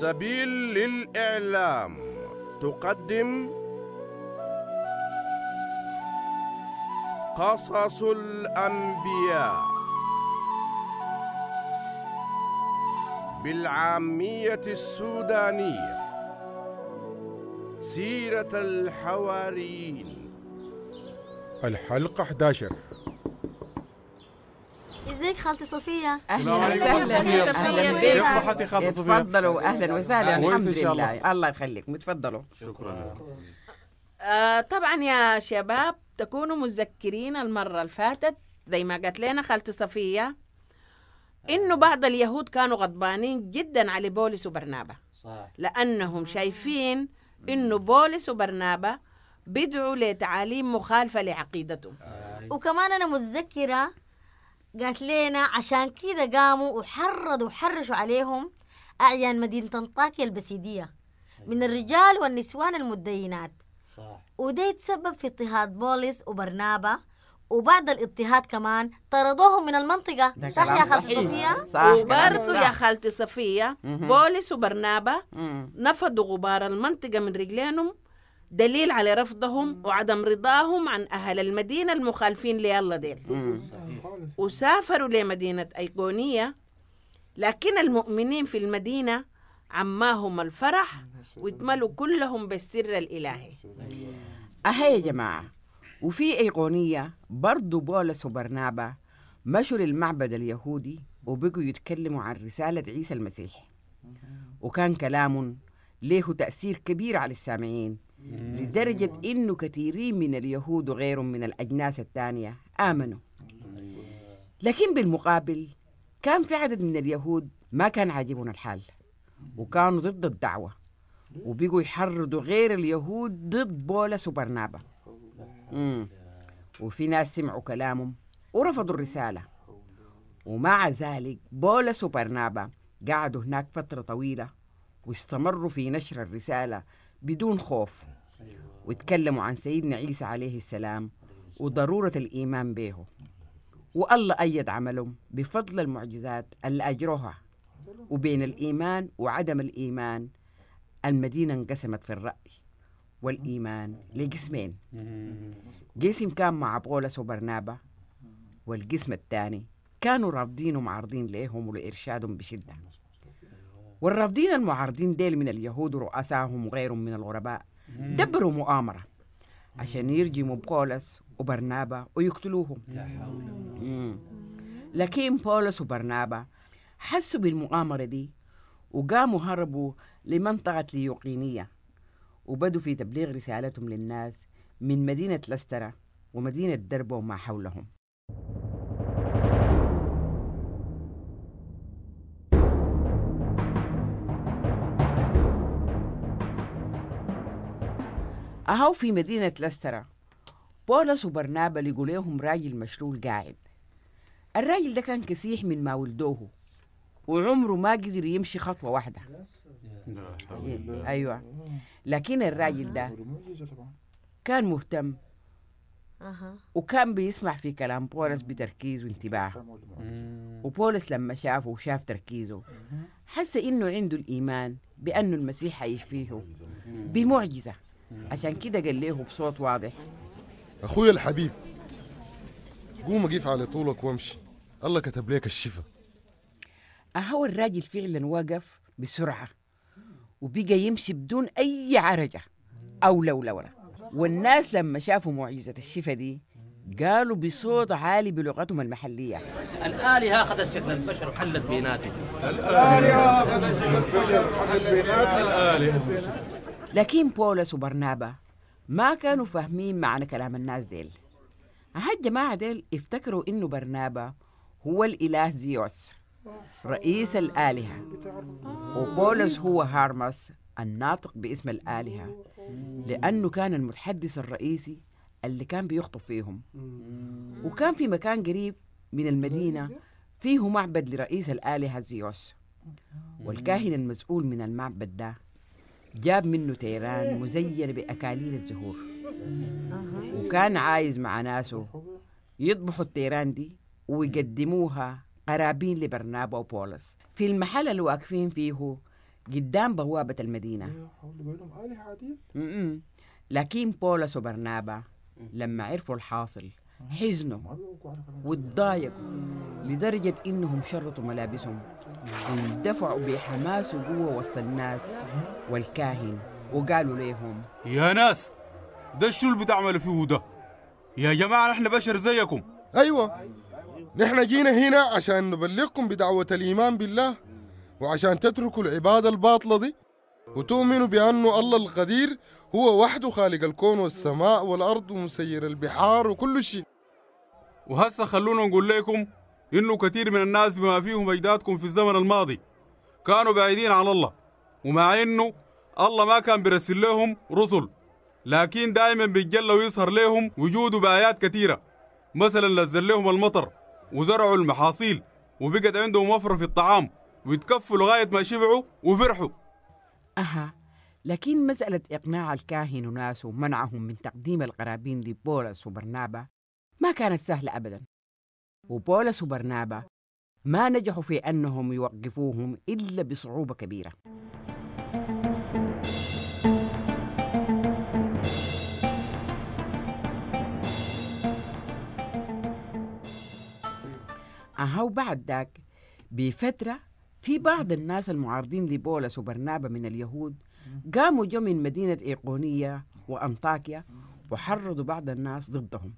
سبيل للإعلام تقدم قصص الأنبياء بالعامية السودانية سيرة الحواريين الحلقة 11 ازيك خالتي صفية اهلا وسهلا صفية صحتي خالتي صفية تفضلوا اهلا وسهلا الحمد لله الله يخليكم تفضلوا شكرا آه، طبعا يا شباب تكونوا مذكرين المرة اللي فاتت زي ما قالت لنا خالتي صفية إنه بعض اليهود كانوا غضبانين جدا على بولس وبرنابا صح. لأنهم شايفين إنه بولس وبرنابا بدعوا لتعاليم مخالفة لعقيدتهم وكمان أنا متذكرة قالت لنا عشان كده قاموا وحرضوا وحرشوا عليهم أعيان مدينة أنطاكيا البسيدية من الرجال والنسوان المدينات صح وده يتسبب في اضطهاد بولس وبرنابا وبعد الاضطهاد كمان طردوهم من المنطقة صح يا خالتي صفية؟ صح وبرضه يا خالتي صفية بولس وبرنابا نفضوا غبار المنطقة من رجلينهم دليل على رفضهم وعدم رضاهم عن أهل المدينة المخالفين ليلا ديل وسافروا لمدينة أيقونية لكن المؤمنين في المدينة عماهم الفرح واتملوا كلهم بالسر الإلهي أهي يا جماعة وفي أيقونية برضو بولس وبرنابا مشوا للمعبد اليهودي وبقوا يتكلموا عن رسالة عيسى المسيح وكان كلام له تأثير كبير على السامعين لدرجة إنه كثيرين من اليهود وغيرهم من الأجناس الثانية آمنوا لكن بالمقابل كان في عدد من اليهود ما كان عاجبهم الحال وكانوا ضد الدعوة وبيجوا يحرضوا غير اليهود ضد بولس وبرنابا مم. وفي ناس سمعوا كلامهم ورفضوا الرسالة ومع ذلك بولس وبرنابا قعدوا هناك فترة طويلة واستمروا في نشر الرسالة بدون خوف وتكلموا عن سيدنا عيسى عليه السلام وضرورة الإيمان به والله أيد عملهم بفضل المعجزات اللي أجروها وبين الإيمان وعدم الإيمان المدينة انقسمت في الرأي والإيمان لقسمين قسم كان مع بولس وبرنابا والقسم الثاني كانوا رافضين ومعارضين ليهم ولإرشادهم بشدة والرافضين المعارضين ديل من اليهود ورؤساهم وغيرهم من الغرباء دبروا مؤامرة عشان يرجموا بولس وبرنابا ويقتلوهم لا حول ولا لكن بولس وبرنابا حسوا بالمؤامرة دي وقاموا هربوا لمنطقة ليوقينية وبدوا في تبليغ رسالتهم للناس من مدينة لسترة ومدينة دربة وما حولهم أهو في مدينة لسترة بولس وبرنابا لقوا ليهم راجل مشلول قاعد الراجل ده كان كسيح من ما ولدوه وعمره ما قدر يمشي خطوة واحدة أيوة لكن الراجل ده كان مهتم وكان بيسمع في كلام بولس بتركيز وانتباه وبولس لما شافه وشاف تركيزه حس إنه عنده الإيمان بأنه المسيح حيشفيه بمعجزة عشان كده قال له بصوت واضح اخويا الحبيب قوم اجيف على طولك وامشي الله كتب ليك الشفا اهو الراجل فعلا وقف بسرعه وبقى يمشي بدون اي عرجه او لولوله والناس لما شافوا معجزه الشفا دي قالوا بصوت عالي بلغتهم المحلية الآلهة أخذت شكل البشر وحلت بيناتها الآلهة أخذت شكل البشر وحلت بيناتها الآلهة لكن بولس وبرنابا ما كانوا فاهمين معنى كلام الناس ديل جماعة ديل افتكروا إنه برنابا هو الإله زيوس رئيس الآلهة وبولس هو هارمس الناطق باسم الآلهة لأنه كان المتحدث الرئيسي اللي كان بيخطب فيهم وكان في مكان قريب من المدينة فيه معبد لرئيس الآلهة زيوس والكاهن المسؤول من المعبد ده جاب منه تيران مزين بأكاليل الزهور وكان عايز مع ناسه يطبخوا التيران دي ويقدموها قرابين لبرنابا وبولس في المحل اللي واقفين فيه قدام بوابة المدينة إيه، لكن بولس وبرنابا لما عرفوا الحاصل حزنوا واتضايقوا لدرجة إنهم شرطوا ملابسهم اندفعوا بحماس وقوة وسط الناس والكاهن وقالوا ليهم يا ناس ده شو اللي بتعملوا فيه ده يا جماعة نحن بشر زيكم أيوة نحن جينا هنا عشان نبلغكم بدعوة الإيمان بالله وعشان تتركوا العبادة الباطلة دي وتؤمنوا بأنه الله القدير هو وحده خالق الكون والسماء والأرض ومسير البحار وكل شيء وهسه خلونا نقول لكم إنه كثير من الناس بما فيهم أجدادكم في الزمن الماضي كانوا بعيدين عن الله ومع إنه الله ما كان بيرسل لهم رسل لكن دائما بيتجلى ويظهر لهم وجوده بآيات كثيرة مثلا نزل لهم المطر وزرعوا المحاصيل وبقت عندهم وفرة في الطعام ويتكفوا لغاية ما شبعوا وفرحوا أها لكن مسألة إقناع الكاهن وناسه ومنعهم من تقديم القرابين لبولس وبرنابا ما كانت سهلة أبدا وبولس وبرنابا ما نجحوا في أنهم يوقفوهم إلا بصعوبة كبيرة أها وبعد ذاك بفترة في بعض الناس المعارضين لبولس وبرنابا من اليهود قاموا جو من مدينة إيقونية وأنطاكيا وحرضوا بعض الناس ضدهم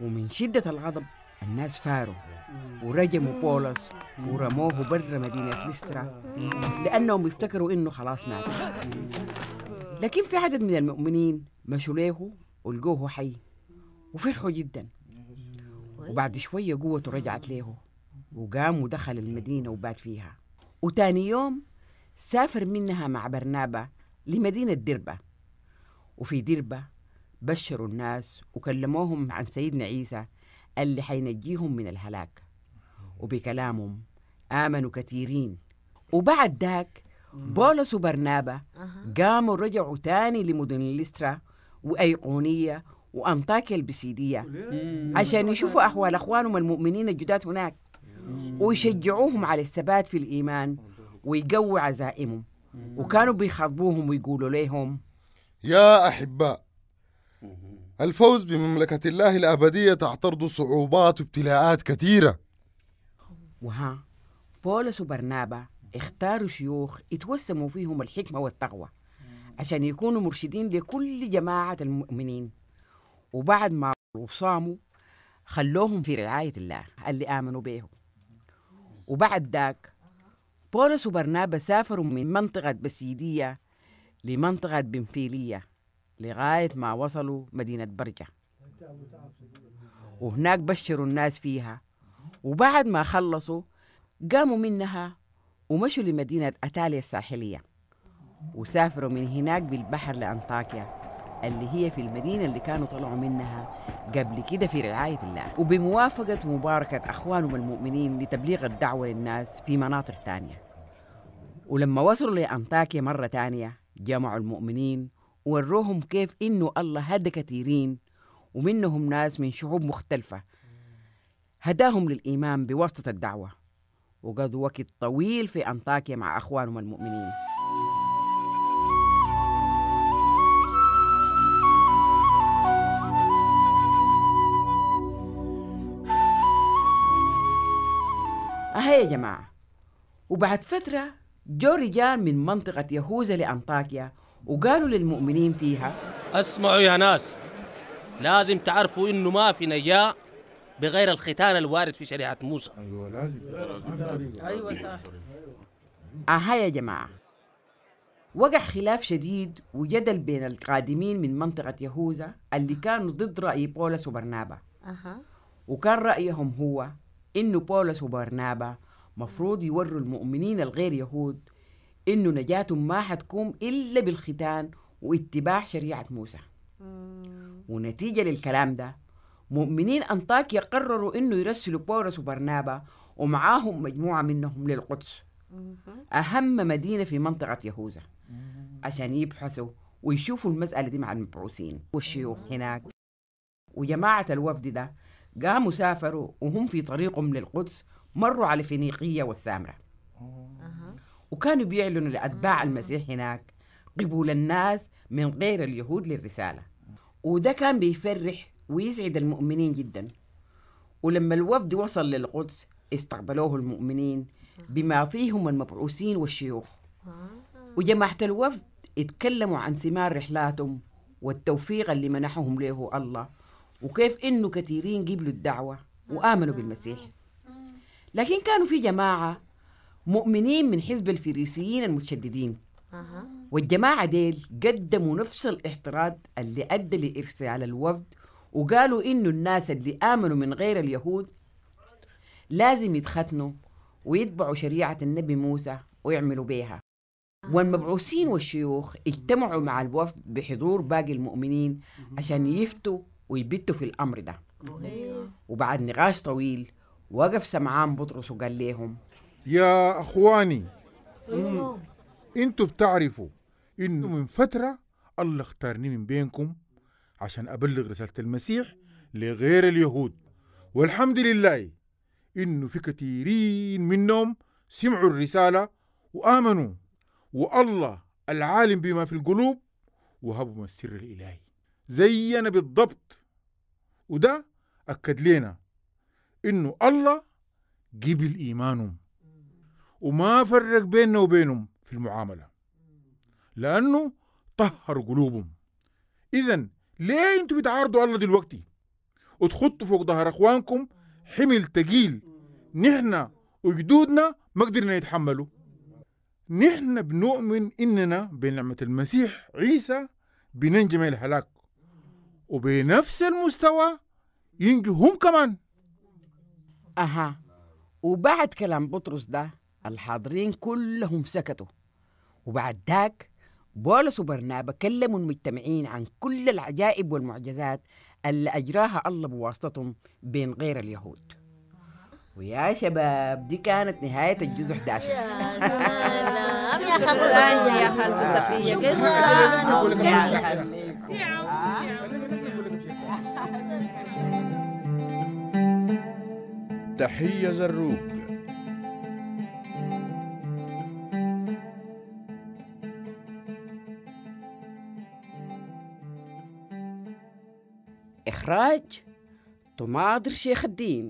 ومن شدة الغضب الناس فاروا ورجموا بولس ورموه برا مدينة ليسترا لأنهم يفتكروا إنه خلاص مات لكن في عدد من المؤمنين مشوا ليه ولقوه حي وفرحوا جدا وبعد شوية قوته رجعت ليه وقام ودخل المدينة وبات فيها وتاني يوم سافر منها مع برنابة لمدينة دربة وفي دربة بشروا الناس وكلموهم عن سيدنا عيسى اللي حينجيهم من الهلاك وبكلامهم آمنوا كثيرين وبعد ذاك بولس وبرنابا قاموا رجعوا تاني لمدن الليسترا وأيقونية وأنطاكيا البسيدية عشان يشوفوا أحوال أخوانهم المؤمنين الجداد هناك ويشجعوهم على الثبات في الإيمان ويقوي عزائمهم وكانوا بيخاطبوهم ويقولوا لهم يا أحباء الفوز بمملكة الله الأبدية تعترض صعوبات وابتلاءات كثيرة وها بولس وبرنابا اختاروا شيوخ يتوسموا فيهم الحكمة والتقوى عشان يكونوا مرشدين لكل جماعة المؤمنين وبعد ما وصاموا خلوهم في رعاية الله اللي آمنوا به وبعد ذاك بولس وبرنابا سافروا من منطقة بسيدية لمنطقة بنفيلية لغاية ما وصلوا مدينة برجة وهناك بشروا الناس فيها وبعد ما خلصوا قاموا منها ومشوا لمدينة أتاليا الساحلية وسافروا من هناك بالبحر لأنطاكيا اللي هي في المدينة اللي كانوا طلعوا منها قبل كده في رعاية الله وبموافقة مباركة أخوانهم المؤمنين لتبليغ الدعوة للناس في مناطق تانية ولما وصلوا لأنطاكيا مرة تانية جمعوا المؤمنين وروهم كيف إنه الله هدى كثيرين ومنهم ناس من شعوب مختلفة هداهم للإيمان بواسطة الدعوة وقضوا وقت طويل في أنطاكيا مع أخوانهم المؤمنين أهي يا جماعة وبعد فترة جو رجال من منطقة يهوذا لأنطاكيا وقالوا للمؤمنين فيها اسمعوا يا ناس لازم تعرفوا انه ما في نجاه بغير الختان الوارد في شريعه موسى ايوه لازم ايوه صح اها يا جماعه وقع خلاف شديد وجدل بين القادمين من منطقة يهوذا اللي كانوا ضد رأي بولس وبرنابا أه. وكان رأيهم هو إنه بولس وبرنابا مفروض يوروا المؤمنين الغير يهود انه نجاتهم ما حتكون الا بالختان واتباع شريعه موسى ونتيجه للكلام ده مؤمنين انطاكيا قرروا انه يرسلوا بورس وبرنابا ومعاهم مجموعه منهم للقدس اهم مدينه في منطقه يهوذا عشان يبحثوا ويشوفوا المساله دي مع المبعوثين والشيوخ هناك وجماعه الوفد ده قاموا سافروا وهم في طريقهم للقدس مروا على فينيقيه والسامره وكانوا بيعلنوا لأتباع المسيح هناك قبول الناس من غير اليهود للرسالة وده كان بيفرح ويسعد المؤمنين جدا ولما الوفد وصل للقدس استقبلوه المؤمنين بما فيهم المبعوثين والشيوخ آه. وجماعة الوفد اتكلموا عن ثمار رحلاتهم والتوفيق اللي منحهم له الله وكيف انه كثيرين قبلوا الدعوه وامنوا بالمسيح آه. لكن كانوا في جماعه مؤمنين من حزب الفريسيين المتشددين والجماعة ديل قدموا نفس الاعتراض اللي أدى لإرسال الوفد وقالوا إنه الناس اللي آمنوا من غير اليهود لازم يتختنوا ويتبعوا شريعة النبي موسى ويعملوا بيها آه. والمبعوثين والشيوخ اجتمعوا مع الوفد بحضور باقي المؤمنين عشان يفتوا ويبتوا في الأمر ده وبعد نقاش طويل وقف سمعان بطرس وقال لهم يا اخواني انتوا بتعرفوا انه من فتره الله اختارني من بينكم عشان ابلغ رساله المسيح لغير اليهود والحمد لله انه في كثيرين منهم سمعوا الرساله وامنوا والله العالم بما في القلوب وهبهم السر الالهي زينا بالضبط وده اكد لنا انه الله قبل ايمانهم وما فرق بيننا وبينهم في المعاملة لأنه طهر قلوبهم إذا ليه أنتوا بتعارضوا الله دلوقتي وتخطوا فوق ظهر أخوانكم حمل تقيل نحن وجدودنا ما قدرنا يتحملوا نحن بنؤمن إننا بنعمة المسيح عيسى بننجم الهلاك وبنفس المستوى ينجو هم كمان أها وبعد كلام بطرس ده الحاضرين كلهم سكتوا وبعد ذاك بولس وبرنابا كلموا المجتمعين عن كل العجائب والمعجزات اللي أجراها الله بواسطتهم بين غير اليهود ويا شباب دي كانت نهاية الجزء 11 يا سلام يا خالتة صفية يا خالتة صفية تحية زروب graad, tot mader sy gedien.